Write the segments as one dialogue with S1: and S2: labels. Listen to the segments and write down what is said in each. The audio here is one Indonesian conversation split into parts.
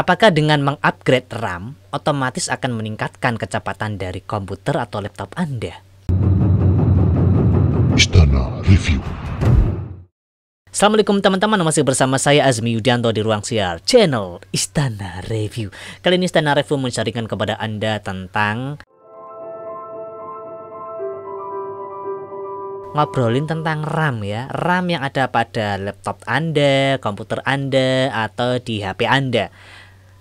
S1: Apakah dengan mengupgrade RAM otomatis akan meningkatkan kecepatan dari komputer atau laptop Anda? Istana Review. Assalamualaikum teman-teman, masih bersama saya Azmi Yudianto di Ruang Siar Channel Istana Review. Kali ini Istana Review mencarikan kepada Anda tentang ngobrolin tentang RAM ya RAM yang ada pada laptop Anda, komputer Anda, atau di HP Anda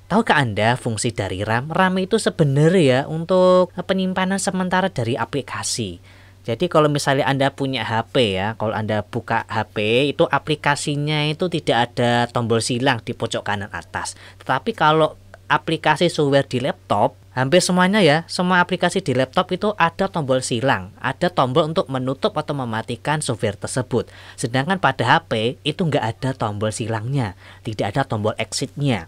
S1: Tahukah Anda fungsi dari RAM? RAM itu sebenarnya ya untuk penyimpanan sementara dari aplikasi. Jadi kalau misalnya Anda punya HP ya, kalau Anda buka HP itu aplikasinya itu tidak ada tombol silang di pojok kanan atas. Tetapi kalau aplikasi software di laptop, hampir semuanya ya, semua aplikasi di laptop itu ada tombol silang, ada tombol untuk menutup atau mematikan software tersebut. Sedangkan pada HP itu nggak ada tombol silangnya, tidak ada tombol exitnya.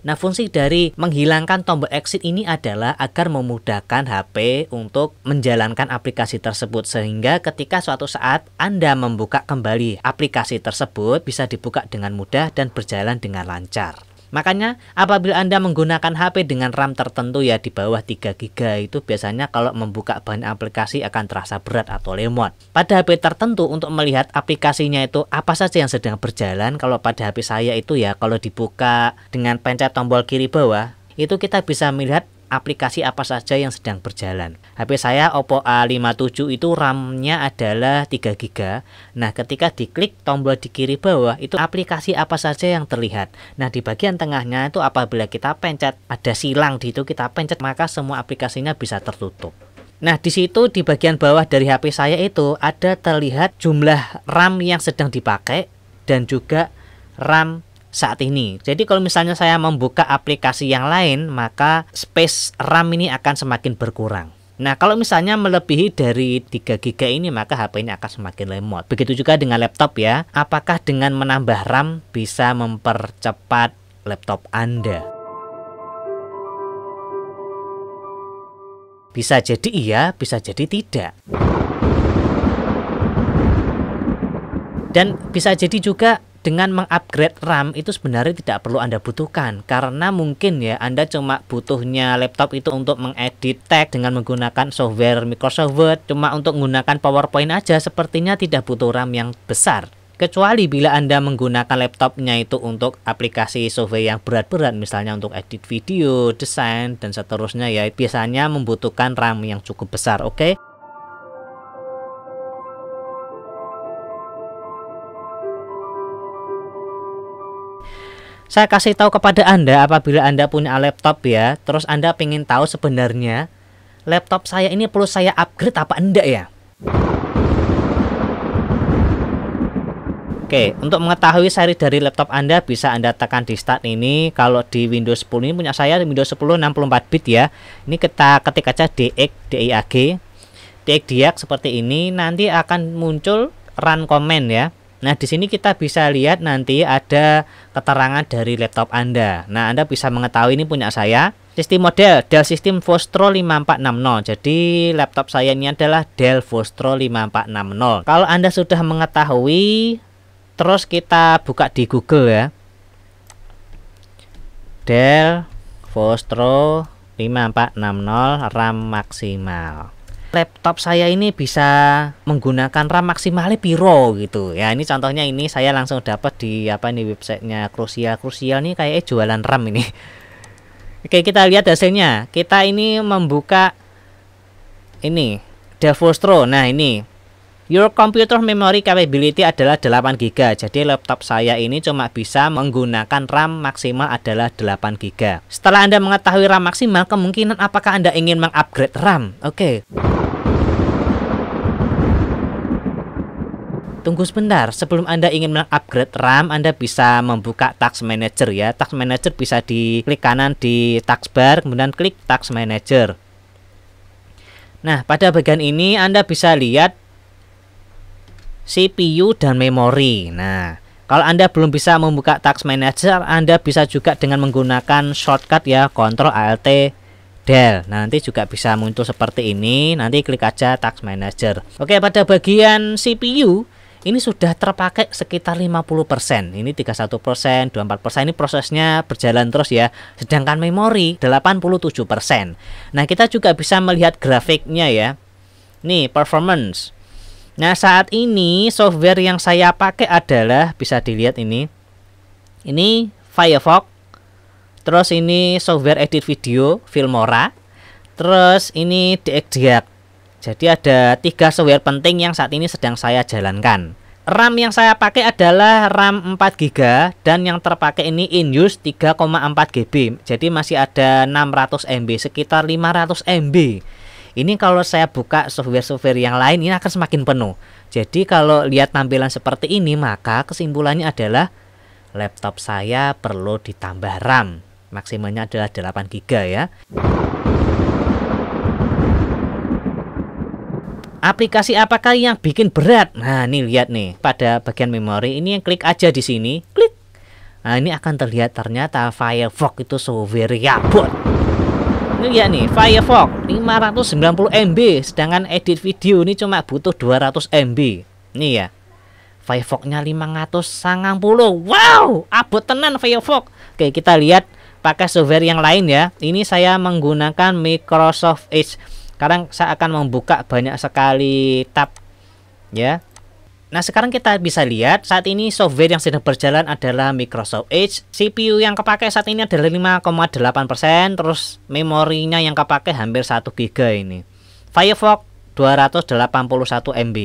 S1: Nah, fungsi dari menghilangkan tombol exit ini adalah agar memudahkan HP untuk menjalankan aplikasi tersebut sehingga ketika suatu saat Anda membuka kembali aplikasi tersebut bisa dibuka dengan mudah dan berjalan dengan lancar. Makanya apabila Anda menggunakan HP dengan RAM tertentu ya di bawah 3 GB itu biasanya kalau membuka banyak aplikasi akan terasa berat atau lemot. Pada HP tertentu untuk melihat aplikasinya itu apa saja yang sedang berjalan kalau pada HP saya itu ya kalau dibuka dengan pencet tombol kiri bawah itu kita bisa melihat aplikasi apa saja yang sedang berjalan. HP saya Oppo A57 itu RAM-nya adalah 3 GB. Nah, ketika diklik tombol di kiri bawah itu aplikasi apa saja yang terlihat. Nah, di bagian tengahnya itu apabila kita pencet ada silang di itu kita pencet maka semua aplikasinya bisa tertutup. Nah, di situ di bagian bawah dari HP saya itu ada terlihat jumlah RAM yang sedang dipakai dan juga RAM saat ini. Jadi kalau misalnya saya membuka aplikasi yang lain, maka space RAM ini akan semakin berkurang. Nah, kalau misalnya melebihi dari 3 GB ini maka HP ini akan semakin lemot. Begitu juga dengan laptop ya. Apakah dengan menambah RAM bisa mempercepat laptop Anda? Bisa jadi iya, bisa jadi tidak. Dan bisa jadi juga dengan mengupgrade RAM itu sebenarnya tidak perlu Anda butuhkan karena mungkin ya Anda cuma butuhnya laptop itu untuk mengedit tag dengan menggunakan software Microsoft Word cuma untuk menggunakan PowerPoint aja sepertinya tidak butuh RAM yang besar kecuali bila Anda menggunakan laptopnya itu untuk aplikasi software yang berat-berat misalnya untuk edit video, desain dan seterusnya ya biasanya membutuhkan RAM yang cukup besar oke okay? saya kasih tahu kepada Anda apabila Anda punya laptop ya, terus Anda ingin tahu sebenarnya laptop saya ini perlu saya upgrade apa enggak ya? Oke, untuk mengetahui seri dari laptop Anda bisa Anda tekan di start ini. Kalau di Windows 10 ini punya saya Windows 10 64 bit ya. Ini kita ketik aja DX DIAG. DX DIAG seperti ini nanti akan muncul run command ya. Nah, di sini kita bisa lihat nanti ada keterangan dari laptop Anda. Nah, Anda bisa mengetahui ini punya saya. Sistem model Dell System Vostro 5460. Jadi laptop saya ini adalah Dell Vostro 5460. Kalau Anda sudah mengetahui terus kita buka di Google ya. Dell Vostro 5460 RAM maksimal laptop saya ini bisa menggunakan RAM maksimalnya piro gitu ya ini contohnya ini saya langsung dapat di apa ini websitenya krusial krusial nih kayak jualan RAM ini oke kita lihat hasilnya kita ini membuka ini Davos nah ini Your computer memory capability adalah 8 GB. Jadi laptop saya ini cuma bisa menggunakan RAM maksimal adalah 8 GB. Setelah Anda mengetahui RAM maksimal, kemungkinan apakah Anda ingin mengupgrade RAM? Oke. Okay. tunggu sebentar sebelum Anda ingin mengupgrade RAM Anda bisa membuka task manager ya task manager bisa diklik kanan di taskbar kemudian klik task manager nah pada bagian ini Anda bisa lihat CPU dan memori nah kalau Anda belum bisa membuka Task Manager, Anda bisa juga dengan menggunakan shortcut ya, Ctrl Alt Del. Nah, nanti juga bisa muncul seperti ini. Nanti klik aja Task Manager. Oke, pada bagian CPU ini sudah terpakai sekitar 50%. Ini 31%, 24%. Ini prosesnya berjalan terus ya. Sedangkan memori 87%. Nah, kita juga bisa melihat grafiknya ya. Nih, performance. Nah, saat ini software yang saya pakai adalah bisa dilihat ini. Ini Firefox. Terus ini software edit video Filmora. Terus ini DxDiac jadi ada tiga software penting yang saat ini sedang saya jalankan. RAM yang saya pakai adalah RAM 4GB dan yang terpakai ini in 3,4GB. Jadi masih ada 600 MB, sekitar 500 MB. Ini kalau saya buka software-software yang lain ini akan semakin penuh. Jadi kalau lihat tampilan seperti ini maka kesimpulannya adalah laptop saya perlu ditambah RAM. Maksimalnya adalah 8 GB ya. aplikasi apakah yang bikin berat? Nah, ini lihat nih, pada bagian memori ini yang klik aja di sini, klik. Nah, ini akan terlihat ternyata Firefox itu software yabut. Ini lihat nih, Firefox 590 MB, sedangkan edit video ini cuma butuh 200 MB. Nih ya. FireFox-nya Firefox-nya 590. Wow, abot tenan Firefox. Oke, kita lihat pakai software yang lain ya. Ini saya menggunakan Microsoft Edge. Sekarang saya akan membuka banyak sekali tab ya. Nah, sekarang kita bisa lihat saat ini software yang sedang berjalan adalah Microsoft Edge. CPU yang kepake saat ini adalah 5,8%, terus memorinya yang kepake hampir 1 GB ini. Firefox 281 MB.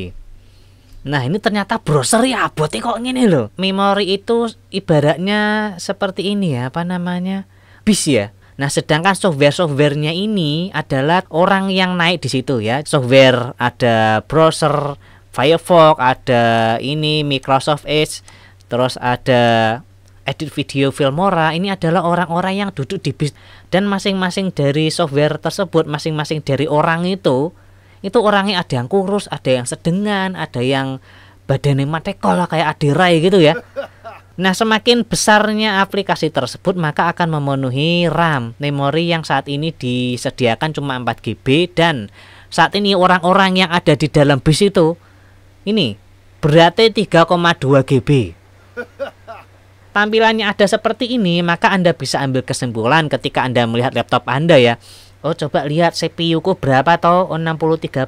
S1: Nah, ini ternyata browser ya abotnya kok ini loh. Memori itu ibaratnya seperti ini ya, apa namanya? Bis ya. Nah, sedangkan software-softwarenya ini adalah orang yang naik di situ ya. Software ada browser Firefox, ada ini Microsoft Edge, terus ada edit video Filmora ini adalah orang-orang yang duduk di bis dan masing-masing dari software tersebut masing-masing dari orang itu itu orangnya ada yang kurus ada yang sedengan ada yang badannya matekol kayak adirai gitu ya Nah, semakin besarnya aplikasi tersebut maka akan memenuhi RAM memori yang saat ini disediakan cuma 4 GB dan saat ini orang-orang yang ada di dalam bis itu ini beratnya 3,2 GB. Tampilannya ada seperti ini, maka Anda bisa ambil kesimpulan ketika Anda melihat laptop Anda ya. Oh, coba lihat CPU-ku berapa toh? Oh, 63%.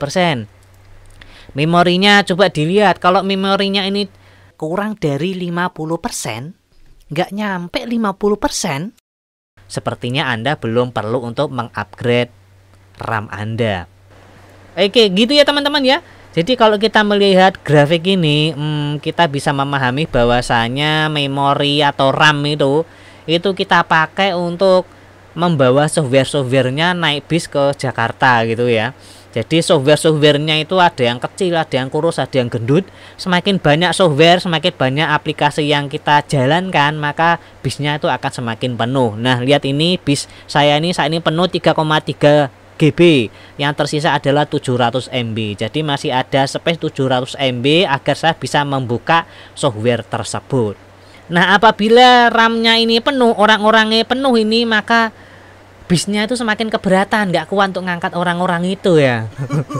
S1: Memorinya coba dilihat. Kalau memorinya ini kurang dari 50%, nggak nyampe 50%, sepertinya Anda belum perlu untuk mengupgrade RAM Anda. Oke, gitu ya teman-teman ya. Jadi kalau kita melihat grafik ini, hmm, kita bisa memahami bahwasanya memori atau RAM itu itu kita pakai untuk membawa software-softwarenya naik bis ke Jakarta gitu ya. Jadi software-softwarenya itu ada yang kecil, ada yang kurus, ada yang gendut. Semakin banyak software, semakin banyak aplikasi yang kita jalankan, maka bisnya itu akan semakin penuh. Nah, lihat ini bis saya ini saat ini penuh 3,3 GB yang tersisa adalah 700 MB jadi masih ada space 700 MB agar saya bisa membuka software tersebut nah apabila RAM-nya ini penuh orang-orangnya penuh ini maka bisnya itu semakin keberatan nggak kuat untuk ngangkat orang-orang itu ya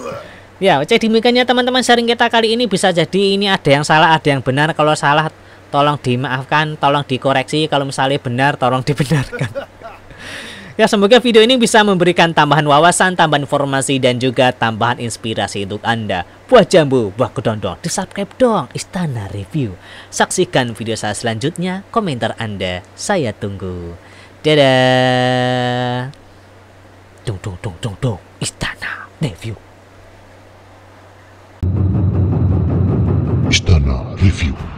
S1: ya cek demikiannya teman-teman sharing kita kali ini bisa jadi ini ada yang salah ada yang benar kalau salah tolong dimaafkan tolong dikoreksi kalau misalnya benar tolong dibenarkan Ya semoga video ini bisa memberikan tambahan wawasan, tambahan informasi dan juga tambahan inspirasi untuk Anda. Buah jambu, buah kedondong, di subscribe dong Istana Review. Saksikan video saya selanjutnya, komentar Anda saya tunggu. Ta-da! Dum, dum, dum, dum, dum. Está na review. Está review.